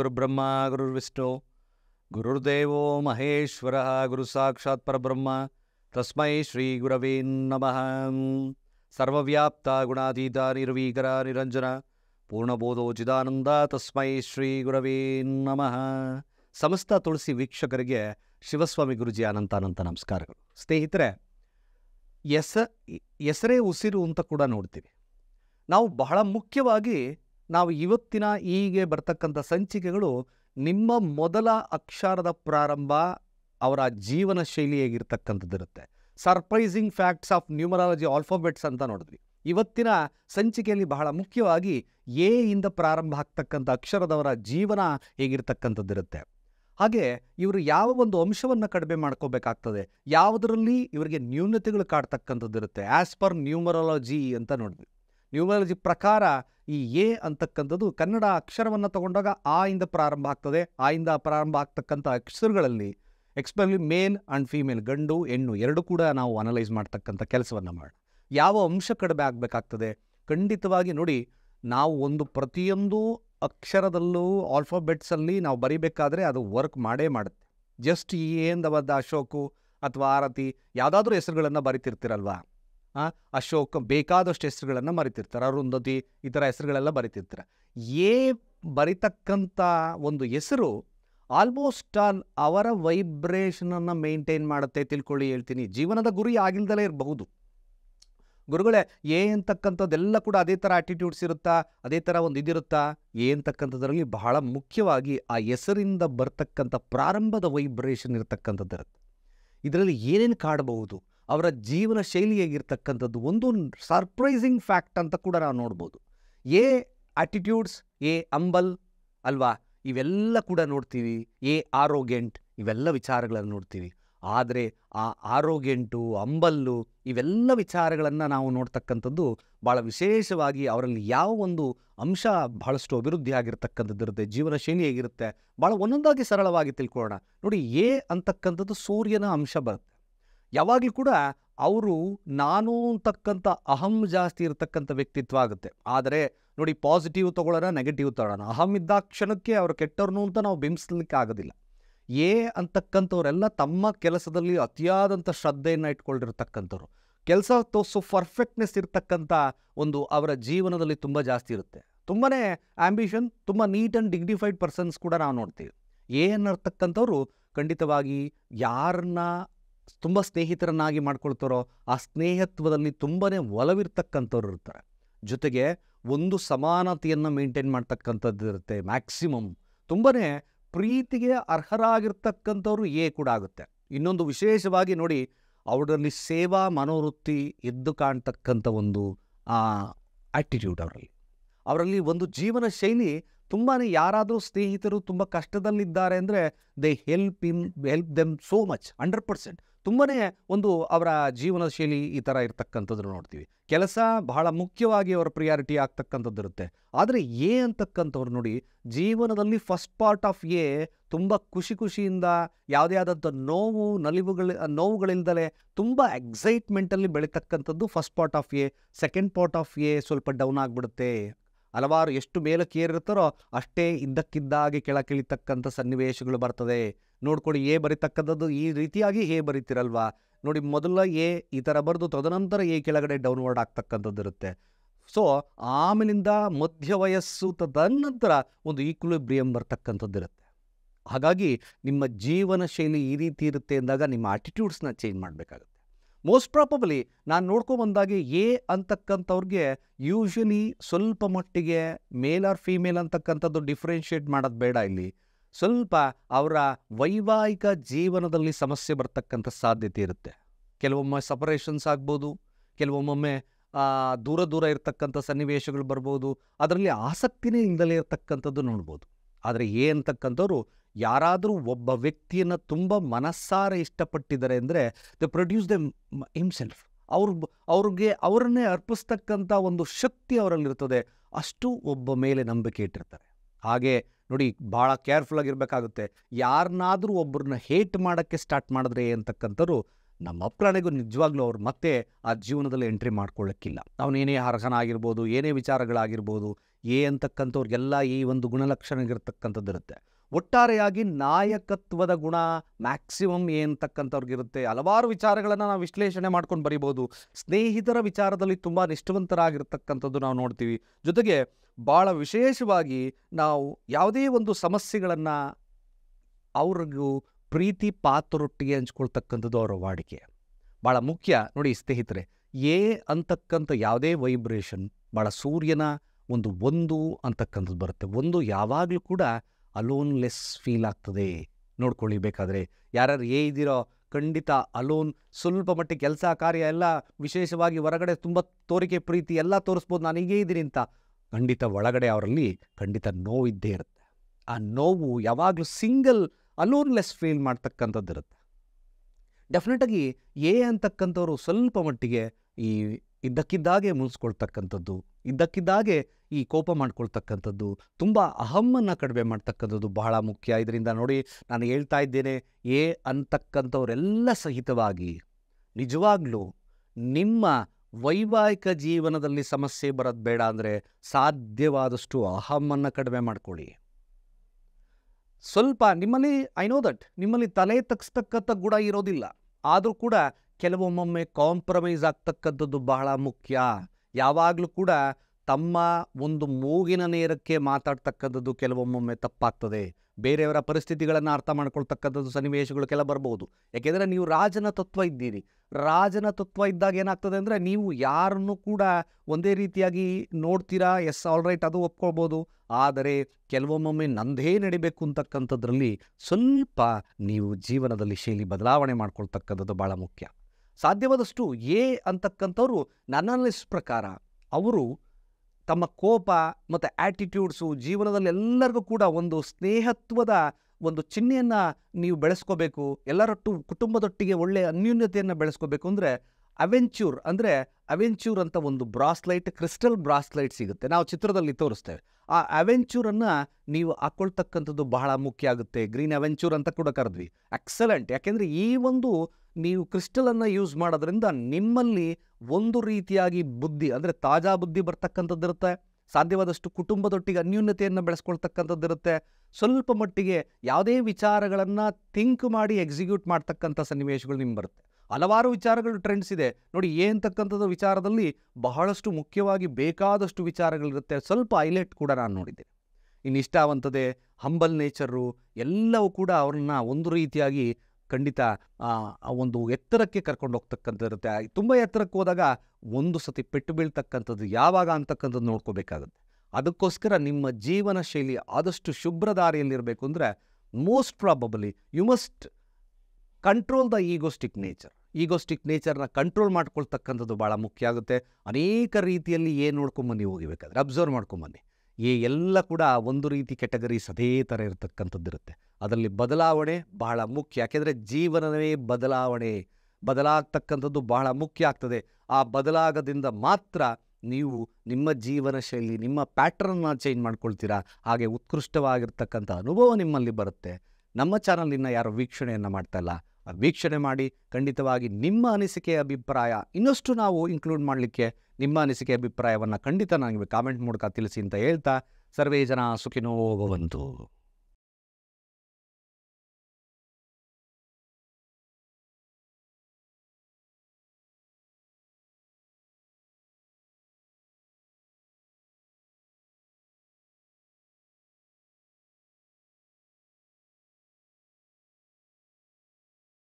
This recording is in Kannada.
ಗುರುಬ್ರಹ್ಮ ಗುರುರ್ವಿಷ್ಣು ಗುರುರ್ದೇವೋ ಮಹೇಶ್ವರ ಗುರು ಸಾಕ್ಷಾತ್ ಪರಬ್ರಹ್ಮ ತಸ್ಮೈ ಶ್ರೀ ಗುರವೇ ನಮಃ ಸರ್ವ್ಯಾಪ್ತ ಗುಣಾತೀತ ನಿರ್ವೀಕರ ನಿರಂಜನ ಪೂರ್ಣಬೋಧೋಚಿದಾನಂದ ತಸ್ಮೈ ಶ್ರೀ ಗುರವೇ ನಮಃ ಸಮಸ್ತ ತುಳಸಿ ವೀಕ್ಷಕರಿಗೆ ಶಿವಸ್ವಾಮಿ ಗುರುಜಿ ಅನಂತಾನಂತ ನಮಸ್ಕಾರಗಳು ಸ್ನೇಹಿತರೆ ಎಸ ಹೆಸರೇ ಉಸಿರು ಅಂತ ಕೂಡ ನೋಡ್ತೀವಿ ನಾವು ಬಹಳ ಮುಖ್ಯವಾಗಿ ನಾವು ಇವತ್ತಿನ ಹೀಗೆ ಬರ್ತಕ್ಕಂಥ ಸಂಚಿಕೆಗಳು ನಿಮ್ಮ ಮೊದಲ ಅಕ್ಷರದ ಪ್ರಾರಂಭ ಅವರ ಜೀವನ ಶೈಲಿ ಹೇಗಿರ್ತಕ್ಕಂಥದ್ದಿರುತ್ತೆ surprising facts of numerology alphabets ಅಂತ ನೋಡಿದ್ವಿ ಇವತ್ತಿನ ಸಂಚಿಕೆಯಲ್ಲಿ ಬಹಳ ಮುಖ್ಯವಾಗಿ ಎ ಇಂದ ಪ್ರಾರಂಭ ಆಗ್ತಕ್ಕಂಥ ಅಕ್ಷರದವರ ಜೀವನ ಹೇಗಿರ್ತಕ್ಕಂಥದ್ದಿರುತ್ತೆ ಹಾಗೆ ಇವರು ಯಾವ ಒಂದು ಅಂಶವನ್ನು ಕಡಿಮೆ ಮಾಡ್ಕೋಬೇಕಾಗ್ತದೆ ಯಾವುದರಲ್ಲಿ ಇವರಿಗೆ ನ್ಯೂನತೆಗಳು ಕಾಡ್ತಕ್ಕಂಥದ್ದಿರುತ್ತೆ ಆ್ಯಸ್ ಪರ್ ನ್ಯೂಮರಾಲಜಿ ಅಂತ ನೋಡಿದ್ವಿ ನ್ಯೂಮರಾಲಜಿ ಪ್ರಕಾರ ಈ ಎ ಅಂತಕ್ಕಂಥದ್ದು ಕನ್ನಡ ಅಕ್ಷರವನ್ನು ತಗೊಂಡಾಗ ಆ ಇಂದ ಪ್ರಾರಂಭ ಆಗ್ತದೆ ಆ ಇಂದ ಪ್ರಾರಂಭ ಆಗ್ತಕ್ಕಂಥ ಅಕ್ಷರಗಳಲ್ಲಿ ಎಕ್ಸ್ಪೆಷಲಿ ಮೇಲ್ ಆ್ಯಂಡ್ ಫೀಮೇಲ್ ಗಂಡು ಹೆಣ್ಣು ಎರಡು ಕೂಡ ನಾವು ಅನಲೈಸ್ ಮಾಡ್ತಕ್ಕಂಥ ಕೆಲಸವನ್ನು ಮಾಡಿ ಯಾವ ಅಂಶ ಕಡಿಮೆ ಆಗಬೇಕಾಗ್ತದೆ ಖಂಡಿತವಾಗಿ ನೋಡಿ ನಾವು ಒಂದು ಪ್ರತಿಯೊಂದು ಅಕ್ಷರದಲ್ಲೂ ಆಲ್ಫಾಬೆಟ್ಸಲ್ಲಿ ನಾವು ಬರಿಬೇಕಾದ್ರೆ ಅದು ವರ್ಕ್ ಮಾಡೇ ಮಾಡುತ್ತೆ ಜಸ್ಟ್ ಈ ಅಶೋಕು ಅಥವಾ ಆರತಿ ಯಾವುದಾದ್ರೂ ಹೆಸರುಗಳನ್ನು ಬರಿತಿರ್ತಿರಲ್ವಾ ಅಶೋಕ ಬೇಕಾದಷ್ಟು ಹೆಸರುಗಳನ್ನು ಮರಿತಿರ್ತಾರೆ ಅರುಂಧತಿ ಈ ಥರ ಹೆಸರುಗಳೆಲ್ಲ ಬರಿತಿರ್ತಾರೆ ಏ ಬರಿತಕ್ಕಂಥ ಒಂದು ಹೆಸರು ಆಲ್ಮೋಸ್ಟ್ ಆಲ್ ಅವರ ವೈಬ್ರೇಷನನ್ನು ಮೇಂಟೈನ್ ಮಾಡುತ್ತೆ ತಿಳ್ಕೊಳ್ಳಿ ಹೇಳ್ತೀನಿ ಜೀವನದ ಗುರಿ ಆಗಿಲ್ದಲೇ ಇರಬಹುದು ಗುರುಗಳೇ ಏ ಅಂತಕ್ಕಂಥದ್ದೆಲ್ಲ ಕೂಡ ಅದೇ ಥರ ಆಟಿಟ್ಯೂಡ್ಸ್ ಇರುತ್ತಾ ಅದೇ ಥರ ಒಂದು ಇದಿರುತ್ತಾ ಏ ಅಂತಕ್ಕಂಥದ್ರಲ್ಲಿ ಬಹಳ ಮುಖ್ಯವಾಗಿ ಆ ಹೆಸರಿಂದ ಬರ್ತಕ್ಕಂಥ ಪ್ರಾರಂಭದ ವೈಬ್ರೇಷನ್ ಇರತಕ್ಕಂಥದ್ದಿರುತ್ತೆ ಇದರಲ್ಲಿ ಏನೇನು ಕಾಡಬಹುದು ಅವರ ಜೀವನ ಶೈಲಿಯಾಗಿರ್ತಕ್ಕಂಥದ್ದು ಒಂದು ಸರ್ಪ್ರೈಸಿಂಗ್ ಫ್ಯಾಕ್ಟ್ ಅಂತ ಕೂಡ ನಾವು ನೋಡ್ಬೋದು ಏ ಆಟಿಟ್ಯೂಡ್ಸ್ ಎ ಅಂಬಲ್ ಅಲ್ವಾ ಇವೆಲ್ಲ ಕೂಡ ನೋಡ್ತೀವಿ ಎ ಆರೋಗ್ಯಂಟ್ ಇವೆಲ್ಲ ವಿಚಾರಗಳನ್ನು ನೋಡ್ತೀವಿ ಆದರೆ ಆ ಆರೋಗ್ಯಂಟು ಅಂಬಲ್ಲು ಇವೆಲ್ಲ ವಿಚಾರಗಳನ್ನು ನಾವು ನೋಡ್ತಕ್ಕಂಥದ್ದು ಭಾಳ ವಿಶೇಷವಾಗಿ ಅವರಲ್ಲಿ ಯಾವ ಒಂದು ಅಂಶ ಬಹಳಷ್ಟು ಅಭಿವೃದ್ಧಿ ಆಗಿರ್ತಕ್ಕಂಥದ್ದು ಜೀವನ ಶೈಲಿಯಾಗಿರುತ್ತೆ ಭಾಳ ಒಂದೊಂದಾಗಿ ಸರಳವಾಗಿ ತಿಳ್ಕೊಳ್ಳೋಣ ನೋಡಿ ಎ ಅಂತಕ್ಕಂಥದ್ದು ಸೂರ್ಯನ ಅಂಶ ಬರುತ್ತೆ ಯಾವಾಗಲೂ ಕೂಡ ಅವರು ನಾನು ಅಂತಕ್ಕಂಥ ಅಹಂ ಜಾಸ್ತಿ ಇರತಕ್ಕಂಥ ವ್ಯಕ್ತಿತ್ವ ಆಗುತ್ತೆ ಆದರೆ ನೋಡಿ ಪಾಸಿಟಿವ್ ತೊಗೊಳ್ಳೋಣ ನೆಗೆಟಿವ್ ತೊಗೊಳ್ಳೋಣ ಅಹಂ ಇದ್ದ ಕ್ಷಣಕ್ಕೆ ಅವರು ಕೆಟ್ಟವ್ರನು ಅಂತ ನಾವು ಬಿಂಬಿಸ್ಲಿಕ್ಕೆ ಆಗೋದಿಲ್ಲ ಎ ಅಂತಕ್ಕಂಥವರೆಲ್ಲ ತಮ್ಮ ಕೆಲಸದಲ್ಲಿ ಅತಿಯಾದಂಥ ಶ್ರದ್ಧೆಯನ್ನು ಇಟ್ಕೊಂಡಿರ್ತಕ್ಕಂಥವ್ರು ಕೆಲಸ ತೋರಿಸು ಪರ್ಫೆಕ್ಟ್ನೆಸ್ ಇರ್ತಕ್ಕಂಥ ಒಂದು ಅವರ ಜೀವನದಲ್ಲಿ ತುಂಬ ಜಾಸ್ತಿ ಇರುತ್ತೆ ತುಂಬಾ ಆಂಬಿಷನ್ ತುಂಬ ನೀಟ್ ಆ್ಯಂಡ್ ಡಿಗ್ನಿಫೈಡ್ ಪರ್ಸನ್ಸ್ ಕೂಡ ನಾವು ನೋಡ್ತೀವಿ ಎ ಅನ್ನರ್ತಕ್ಕಂಥವ್ರು ಖಂಡಿತವಾಗಿ ಯಾರನ್ನ ತುಂಬ ಸ್ನೇಹಿತರನ್ನಾಗಿ ಮಾಡ್ಕೊಳ್ತಾರೋ ಆ ಸ್ನೇಹತ್ವದಲ್ಲಿ ತುಂಬಾ ಒಲವಿರ್ತಕ್ಕಂಥವ್ರು ಇರ್ತಾರೆ ಜೊತೆಗೆ ಒಂದು ಸಮಾನತೆಯನ್ನು ಮೇಂಟೈನ್ ಮಾಡ್ತಕ್ಕಂಥದ್ದು ಇರುತ್ತೆ ಮ್ಯಾಕ್ಸಿಮಮ್ ತುಂಬಾ ಪ್ರೀತಿಗೆ ಅರ್ಹರಾಗಿರ್ತಕ್ಕಂಥವ್ರು ಏ ಕೂಡ ಆಗುತ್ತೆ ಇನ್ನೊಂದು ವಿಶೇಷವಾಗಿ ನೋಡಿ ಅವರಲ್ಲಿ ಸೇವಾ ಮನೋವೃತ್ತಿ ಎದ್ದು ಕಾಣ್ತಕ್ಕಂಥ ಒಂದು ಆಟಿಟ್ಯೂಡ್ ಅವರಲ್ಲಿ ಅವರಲ್ಲಿ ಒಂದು ಜೀವನ ಶೈಲಿ ತುಂಬಾ ಯಾರಾದರೂ ಸ್ನೇಹಿತರು ತುಂಬ ಕಷ್ಟದಲ್ಲಿದ್ದಾರೆ ಅಂದರೆ they help him help them so much hundred percent ತುಂಬಾ ಒಂದು ಅವರ ಜೀವನ ಶೈಲಿ ಈ ಥರ ಇರ್ತಕ್ಕಂಥದ್ದು ನೋಡ್ತೀವಿ ಕೆಲಸ ಬಹಳ ಮುಖ್ಯವಾಗಿ ಅವರ ಪ್ರಿಯಾರಿಟಿ ಆಗ್ತಕ್ಕಂಥದ್ದು ಇರುತ್ತೆ ಆದರೆ ಎ ಅಂತಕ್ಕಂಥವ್ರು ನೋಡಿ ಜೀವನದಲ್ಲಿ ಫಸ್ಟ್ ಪಾರ್ಟ್ ಆಫ್ ಎ ತುಂಬ ಖುಷಿ ಖುಷಿಯಿಂದ ಯಾವುದೇ ಆದಂಥ ನೋವು ನಲಿವುಗಳ ನೋವುಗಳಿಲ್ಲದಲೇ ತುಂಬ ಎಕ್ಸೈಟ್ಮೆಂಟಲ್ಲಿ ಬೆಳೀತಕ್ಕಂಥದ್ದು first part of a second part of a ಸ್ವಲ್ಪ ಡೌನ್ ಆಗಿಬಿಡುತ್ತೆ ಹಲವಾರು ಎಷ್ಟು ಏರಿರ್ತಾರೋ ಅಷ್ಟೇ ಇದ್ದಕ್ಕಿದ್ದಾಗಿ ಕೆಳಕಿಳಿತಕ್ಕಂಥ ಸನ್ನಿವೇಶಗಳು ಬರ್ತದೆ ನೋಡ್ಕೊಳ್ಳಿ ಎ ಬರೀತಕ್ಕಂಥದ್ದು ಈ ರೀತಿಯಾಗಿ ಎ ಬರೀತಿರಲ್ವಾ ನೋಡಿ ಮೊದಲ ಎ ಈ ಥರ ಬರೆದು ತದನಂತರ ಎ ಕೆಳಗಡೆ ಡೌನ್ವರ್ಡ್ ಆಗ್ತಕ್ಕಂಥದ್ದು ಇರುತ್ತೆ ಸೊ ಆಮೇಲಿಂದ ಮಧ್ಯ ವಯಸ್ಸು ತದನಂತರ ಒಂದು ಈಕ್ವಿಲಿಬ್ರಿಯಂ ಬರ್ತಕ್ಕಂಥದ್ದು ಇರುತ್ತೆ ಹಾಗಾಗಿ ನಿಮ್ಮ ಜೀವನ ಶೈಲಿ ಈ ರೀತಿ ಇರುತ್ತೆ ಅಂದಾಗ ನಿಮ್ಮ ಆಟಿಟ್ಯೂಡ್ಸ್ನ ಚೇಂಜ್ ಮಾಡಬೇಕಾಗುತ್ತೆ ಮೋಸ್ಟ್ ಪ್ರಾಪಬಲಿ ನಾನು ನೋಡ್ಕೊಂಬಂದಾಗೆ ಎ ಅಂತಕ್ಕಂಥವ್ರಿಗೆ ಯೂಶಲಿ ಸ್ವಲ್ಪ ಮಟ್ಟಿಗೆ ಮೇಲ್ ಆರ್ ಫೀಮೇಲ್ ಅಂತಕ್ಕಂಥದ್ದು ಡಿಫ್ರೆನ್ಷಿಯೇಟ್ ಮಾಡೋದು ಬೇಡ ಇಲ್ಲಿ ಸ್ವಲ್ಪ ಅವರ ವೈವಾಹಿಕ ಜೀವನದಲ್ಲಿ ಸಮಸ್ಯೆ ಬರ್ತಕ್ಕಂಥ ಸಾಧ್ಯತೆ ಇರುತ್ತೆ ಕೆಲವೊಮ್ಮೆ ಸಪರೇಷನ್ಸ್ ಆಗ್ಬೋದು ಕೆಲವೊಮ್ಮೊಮ್ಮೆ ದೂರ ದೂರ ಇರತಕ್ಕಂಥ ಸನ್ನಿವೇಶಗಳು ಬರ್ಬೋದು ಅದರಲ್ಲಿ ಆಸಕ್ತಿನೇ ಇಲ್ಲದಲೇ ಇರತಕ್ಕಂಥದ್ದು ನೋಡ್ಬೋದು ಆದರೆ ಎ ಅಂತಕ್ಕಂಥವ್ರು ಯಾರಾದರೂ ಒಬ್ಬ ವ್ಯಕ್ತಿಯನ್ನು ತುಂಬ ಮನಸ್ಸಾರ ಇಷ್ಟಪಟ್ಟಿದ್ದಾರೆ ಅಂದರೆ ದ ಪ್ರೊಡ್ಯೂಸ್ ದ ಹಿಮ್ಸೆಲ್ಫ್ ಅವ್ರ ಅವ್ರಿಗೆ ಅವರನ್ನೇ ಅರ್ಪಿಸ್ತಕ್ಕಂಥ ಒಂದು ಶಕ್ತಿ ಅವರಲ್ಲಿರ್ತದೆ ಅಷ್ಟು ಒಬ್ಬ ಮೇಲೆ ನಂಬಿಕೆ ಇಟ್ಟಿರ್ತಾರೆ ಹಾಗೆ ನೋಡಿ ಭಾಳ ಕೇರ್ಫುಲ್ ಆಗಿರಬೇಕಾಗುತ್ತೆ ಯಾರನ್ನಾದರೂ ಒಬ್ಬರನ್ನ ಹೇಟ್ ಮಾಡೋಕ್ಕೆ ಸ್ಟಾರ್ಟ್ ಮಾಡಿದ್ರೆ ಅಂತಕ್ಕಂಥವ್ರು ನಮ್ಮ ಅಪ್ರಾಣಿಗೂ ನಿಜವಾಗ್ಲೂ ಅವ್ರು ಮತ್ತೆ ಆ ಜೀವನದಲ್ಲಿ ಎಂಟ್ರಿ ಮಾಡ್ಕೊಳ್ಳೋಕ್ಕಿಲ್ಲ ಅವನೇನೇ ಅರ್ಹನ ಆಗಿರ್ಬೋದು ಏನೇ ವಿಚಾರಗಳಾಗಿರ್ಬೋದು ಏ ಅಂತಕ್ಕಂಥವ್ರಿಗೆಲ್ಲ ಈ ಒಂದು ಗುಣಲಕ್ಷಣಗಿರ್ತಕ್ಕಂಥದ್ದು ಇರುತ್ತೆ ಒಟ್ಟಾರೆಯಾಗಿ ನಾಯಕತ್ವದ ಗುಣ ಮ್ಯಾಕ್ಸಿಮಮ್ ಏನ್ತಕ್ಕಂಥವ್ರಿಗಿರುತ್ತೆ ಹಲವಾರು ವಿಚಾರಗಳನ್ನು ನಾವು ವಿಶ್ಲೇಷಣೆ ಮಾಡ್ಕೊಂಡು ಬರಿಬೋದು ಸ್ನೇಹಿತರ ವಿಚಾರದಲ್ಲಿ ತುಂಬ ನಿಷ್ಠವಂತರಾಗಿರ್ತಕ್ಕಂಥದ್ದು ನಾವು ನೋಡ್ತೀವಿ ಜೊತೆಗೆ ಭಾಳ ವಿಶೇಷವಾಗಿ ನಾವು ಯಾವುದೇ ಒಂದು ಸಮಸ್ಯೆಗಳನ್ನು ಅವ್ರಿಗೂ ಪ್ರೀತಿ ಪಾತ್ರರೊಟ್ಟಿಗೆ ಹಂಚ್ಕೊಳ್ತಕ್ಕಂಥದ್ದು ಅವರ ವಾಡಿಕೆ ಭಾಳ ಮುಖ್ಯ ನೋಡಿ ಸ್ನೇಹಿತರೆ ಏ ಅಂತಕ್ಕಂಥ ಯಾವುದೇ ವೈಬ್ರೇಷನ್ ಭಾಳ ಸೂರ್ಯನ ಒಂದು ಒಂದು ಅಂತಕ್ಕಂಥದ್ದು ಬರುತ್ತೆ ಒಂದು ಯಾವಾಗಲೂ ಕೂಡ ಅಲೋನ್ಲೆಸ್ ಫೀಲ್ ಆಗ್ತದೆ ನೋಡ್ಕೊಳ್ಳಿ ಬೇಕಾದರೆ ಯಾರ್ಯಾರು ಏ ಇದ್ದೀರೋ ಖಂಡಿತ ಅಲೋನ್ ಸ್ವಲ್ಪ ಮಟ್ಟಿಗೆ ಕೆಲಸ ಕಾರ್ಯ ಎಲ್ಲ ವಿಶೇಷವಾಗಿ ಹೊರಗಡೆ ತುಂಬ ತೋರಿಕೆ ಪ್ರೀತಿ ಎಲ್ಲ ತೋರಿಸ್ಬೋದು ನಾನು ಹೀಗೇ ಇದ್ದೀನಿ ಅಂತ ಖಂಡಿತ ಒಳಗಡೆ ಅವರಲ್ಲಿ ಖಂಡಿತ ನೋವಿದ್ದೇ ಇದ್ದೇ ಇರುತ್ತೆ ಆ ನೋವು ಯಾವಾಗಲೂ ಸಿಂಗಲ್ ಅಲೋನ್ಲೆಸ್ ಫೀಲ್ ಮಾಡ್ತಕ್ಕಂಥದ್ದು ಇರುತ್ತೆ ಡೆಫಿನೆಟಾಗಿ ಏ ಅಂತಕ್ಕಂಥವ್ರು ಸ್ವಲ್ಪ ಮಟ್ಟಿಗೆ ಈ ಇದ್ದಕ್ಕಿದ್ದಾಗೆ ಮುನಿಸ್ಕೊಳ್ತಕ್ಕಂಥದ್ದು ಇದ್ದಕ್ಕಿದ್ದಾಗೆ ಈ ಕೋಪ ಮಾಡ್ಕೊಳ್ತಕ್ಕಂಥದ್ದು ತುಂಬ ಅಹಮ್ಮನ್ನು ಕಡಿಮೆ ಮಾಡ್ತಕ್ಕಂಥದ್ದು ಬಹಳ ಮುಖ್ಯ ಇದರಿಂದ ನೋಡಿ ನಾನು ಹೇಳ್ತಾ ಇದ್ದೇನೆ ಏ ಅಂತಕ್ಕಂಥವರೆಲ್ಲ ಸಹಿತವಾಗಿ ನಿಜವಾಗ್ಲೂ ನಿಮ್ಮ ವೈವಾಹಿಕ ಜೀವನದಲ್ಲಿ ಸಮಸ್ಯೆ ಬರೋದು ಬೇಡ ಅಂದರೆ ಸಾಧ್ಯವಾದಷ್ಟು ಅಹಮ್ಮನ್ನು ಕಡಿಮೆ ಮಾಡ್ಕೊಳ್ಳಿ ಸ್ವಲ್ಪ ನಿಮ್ಮಲ್ಲಿ ಐ ನೋ ದಟ್ ನಿಮ್ಮಲ್ಲಿ ತಲೆ ತಗ್ಸ್ತಕ್ಕಂಥ ಗುಣ ಇರೋದಿಲ್ಲ ಆದರೂ ಕೂಡ ಕೆಲವೊಮ್ಮೊಮ್ಮೆ ಕಾಂಪ್ರಮೈಸ್ ಆಗ್ತಕ್ಕಂಥದ್ದು ಬಹಳ ಮುಖ್ಯ ಯಾವಾಗಲೂ ಕೂಡ ತಮ್ಮ ಒಂದು ಮೂಗಿನ ನೇರಕ್ಕೆ ಮಾತಾಡ್ತಕ್ಕಂಥದ್ದು ಕೆಲವೊಮ್ಮೊಮ್ಮೆ ತಪ್ಪಾಗ್ತದೆ ಬೇರೆಯವರ ಪರಿಸ್ಥಿತಿಗಳನ್ನು ಅರ್ಥ ಮಾಡ್ಕೊಳ್ತಕ್ಕಂಥದ್ದು ಸನ್ನಿವೇಶಗಳು ಕೆಲ ಬರ್ಬೋದು ಯಾಕೆಂದರೆ ನೀವು ರಾಜನ ತತ್ವ ಇದ್ದೀರಿ ರಾಜನ ತತ್ವ ಇದ್ದಾಗ ಏನಾಗ್ತದೆ ಅಂದರೆ ನೀವು ಯಾರನ್ನು ಕೂಡ ಒಂದೇ ರೀತಿಯಾಗಿ ನೋಡ್ತೀರಾ ಎಸ್ ಆಲ್ ರೈಟ್ ಅದು ಒಪ್ಕೊಳ್ಬೋದು ಆದರೆ ಕೆಲವೊಮ್ಮೊಮ್ಮೆ ನಂದೇ ನಡಿಬೇಕು ಅಂತಕ್ಕಂಥದ್ರಲ್ಲಿ ಸ್ವಲ್ಪ ನೀವು ಜೀವನದಲ್ಲಿ ಶೈಲಿ ಬದಲಾವಣೆ ಮಾಡ್ಕೊಳ್ತಕ್ಕಂಥದ್ದು ಭಾಳ ಮುಖ್ಯ ಸಾಧ್ಯವಾದಷ್ಟು ಎ ಅಂತಕ್ಕಂಥವ್ರು ನನ್ನ ಪ್ರಕಾರ ಅವರು ತಮ್ಮ ಕೋಪ ಮತ್ತು ಆ್ಯಟಿಟ್ಯೂಡ್ಸು ಜೀವನದಲ್ಲಿ ಎಲ್ಲರಿಗೂ ಕೂಡ ಒಂದು ಸ್ನೇಹತ್ವದ ಒಂದು ಚಿಹ್ನೆಯನ್ನು ನೀವು ಬೆಳೆಸ್ಕೋಬೇಕು ಎಲ್ಲರೊಟ್ಟು ಕುಟುಂಬದೊಟ್ಟಿಗೆ ಒಳ್ಳೆಯ ಅನ್ಯೂನ್ಯತೆಯನ್ನು ಬೆಳೆಸ್ಕೋಬೇಕು ಅಂದರೆ ಅವೆಂಚೂರ್ ಅಂದರೆ ಅವೆಂಚೂರ್ ಅಂತ ಒಂದು ಬ್ರಾಸ್ಲೈಟ್ ಕ್ರಿಸ್ಟಲ್ ಬ್ರಾಸ್ಲೈಟ್ ಸಿಗುತ್ತೆ ನಾವು ಚಿತ್ರದಲ್ಲಿ ತೋರಿಸ್ತೇವೆ ಆ ಅವೆಂಚೂರನ್ನು ನೀವು ಹಾಕ್ಕೊಳ್ತಕ್ಕಂಥದ್ದು ಬಹಳ ಮುಖ್ಯ ಆಗುತ್ತೆ ಗ್ರೀನ್ ಅವೆಂಚೂರ್ ಅಂತ ಕೂಡ ಕರೆದ್ವಿ ಎಕ್ಸಲೆಂಟ್ ಯಾಕೆಂದರೆ ಈ ಒಂದು ನೀವು ಕ್ರಿಸ್ಟಲನ್ನು ಯೂಸ್ ಮಾಡೋದ್ರಿಂದ ನಿಮ್ಮಲ್ಲಿ ಒಂದು ರೀತಿಯಾಗಿ ಬುದ್ಧಿ ಅಂದರೆ ತಾಜಾ ಬುದ್ಧಿ ಬರ್ತಕ್ಕಂಥದ್ದಿರುತ್ತೆ ಸಾಧ್ಯವಾದಷ್ಟು ಕುಟುಂಬದೊಟ್ಟಿಗೆ ಅನ್ಯೂನ್ಯತೆಯನ್ನು ಬೆಳೆಸ್ಕೊಳ್ತಕ್ಕಂಥದ್ದಿರುತ್ತೆ ಸ್ವಲ್ಪ ಮಟ್ಟಿಗೆ ಯಾವುದೇ ವಿಚಾರಗಳನ್ನು ಥಿಂಕ್ ಮಾಡಿ ಎಕ್ಸಿಕ್ಯೂಟ್ ಮಾಡ್ತಕ್ಕಂಥ ಸನ್ನಿವೇಶಗಳು ನಿಮ್ಗೆ ಬರುತ್ತೆ ಹಲವಾರು ವಿಚಾರಗಳು ಟ್ರೆಂಡ್ಸ್ ಇದೆ ನೋಡಿ ಏನ್ತಕ್ಕಂಥದ್ದು ವಿಚಾರದಲ್ಲಿ ಬಹಳಷ್ಟು ಮುಖ್ಯವಾಗಿ ಬೇಕಾದಷ್ಟು ವಿಚಾರಗಳಿರುತ್ತೆ ಸ್ವಲ್ಪ ಹೈಲೈಟ್ ಕೂಡ ನಾನು ನೋಡಿದ್ದೇನೆ ಇನ್ನು ಆವಂಥದ್ದೇ ಹಂಬಲ್ ನೇಚರು ಎಲ್ಲವೂ ಕೂಡ ಅವ್ರನ್ನ ಒಂದು ರೀತಿಯಾಗಿ ಖಂಡಿತ ಒಂದು ಎತ್ತರಕ್ಕೆ ಕರ್ಕೊಂಡು ಹೋಗ್ತಕ್ಕಂಥ ಇರುತ್ತೆ ತುಂಬ ಎತ್ತರಕ್ಕೆ ಹೋದಾಗ ಒಂದು ಸತಿ ಪೆಟ್ಟು ಬೀಳ್ತಕ್ಕಂಥದ್ದು ಯಾವಾಗ ಅಂತಕ್ಕಂಥದ್ದು ನೋಡ್ಕೋಬೇಕಾಗುತ್ತೆ ಅದಕ್ಕೋಸ್ಕರ ನಿಮ್ಮ ಜೀವನ ಶೈಲಿ ಆದಷ್ಟು ಶುಭ್ರ ಇರಬೇಕು ಅಂದರೆ most probably you must control the egoistic nature egoistic ನೇಚರ್ನ ಕಂಟ್ರೋಲ್ ಮಾಡ್ಕೊಳ್ತಕ್ಕಂಥದ್ದು ಭಾಳ ಮುಖ್ಯ ಆಗುತ್ತೆ ಅನೇಕ ರೀತಿಯಲ್ಲಿ ಏನು ನೋಡ್ಕೊಂಬನ್ನಿ ಹೋಗಿಬೇಕಾದ್ರೆ ಅಬ್ಸರ್ವ್ ಮಾಡ್ಕೊಂಬನ್ನಿ ಈ ಎಲ್ಲ ಕೂಡ ಒಂದು ರೀತಿ ಕೆಟಗರಿ ಅದೇ ಥರ ಇರತಕ್ಕಂಥದ್ದಿರುತ್ತೆ ಅದರಲ್ಲಿ ಬದಲಾವಣೆ ಬಹಳ ಮುಖ್ಯ ಯಾಕೆಂದರೆ ಜೀವನವೇ ಬದಲಾವಣೆ ಬದಲಾಗ್ತಕ್ಕಂಥದ್ದು ಬಹಳ ಮುಖ್ಯ ಆಗ್ತದೆ ಆ ಬದಲಾಗದಿಂದ ಮಾತ್ರ ನೀವು ನಿಮ್ಮ ಜೀವನ ಶೈಲಿ ನಿಮ್ಮ ಪ್ಯಾಟ್ರನ್ನ ಚೇಂಜ್ ಮಾಡ್ಕೊಳ್ತೀರಾ ಹಾಗೆ ಉತ್ಕೃಷ್ಟವಾಗಿರ್ತಕ್ಕಂಥ ಅನುಭವ ನಿಮ್ಮಲ್ಲಿ ಬರುತ್ತೆ ನಮ್ಮ ಚಾನಲಿನ ಯಾರು ವೀಕ್ಷಣೆಯನ್ನು ಮಾಡ್ತಾಯಿಲ್ಲ ವೀಕ್ಷಣೆ ಮಾಡಿ ಖಂಡಿತವಾಗಿ ನಿಮ್ಮ ಅನಿಸಿಕೆ ಅಭಿಪ್ರಾಯ ಇನ್ನಷ್ಟು ನಾವು ಇನ್ಕ್ಲೂಡ್ ಮಾಡಲಿಕ್ಕೆ ನಿಮ್ಮ ಅನಿಸಿಕೆ ಅಭಿಪ್ರಾಯವನ್ನು ಖಂಡಿತ ನನಗೆ ಕಾಮೆಂಟ್ ಮೂಲಕ ತಿಳಿಸಿ ಅಂತ ಹೇಳ್ತಾ ಸರ್ವೇ ಜನ ಸುಖಿನೋ ಭವಂತು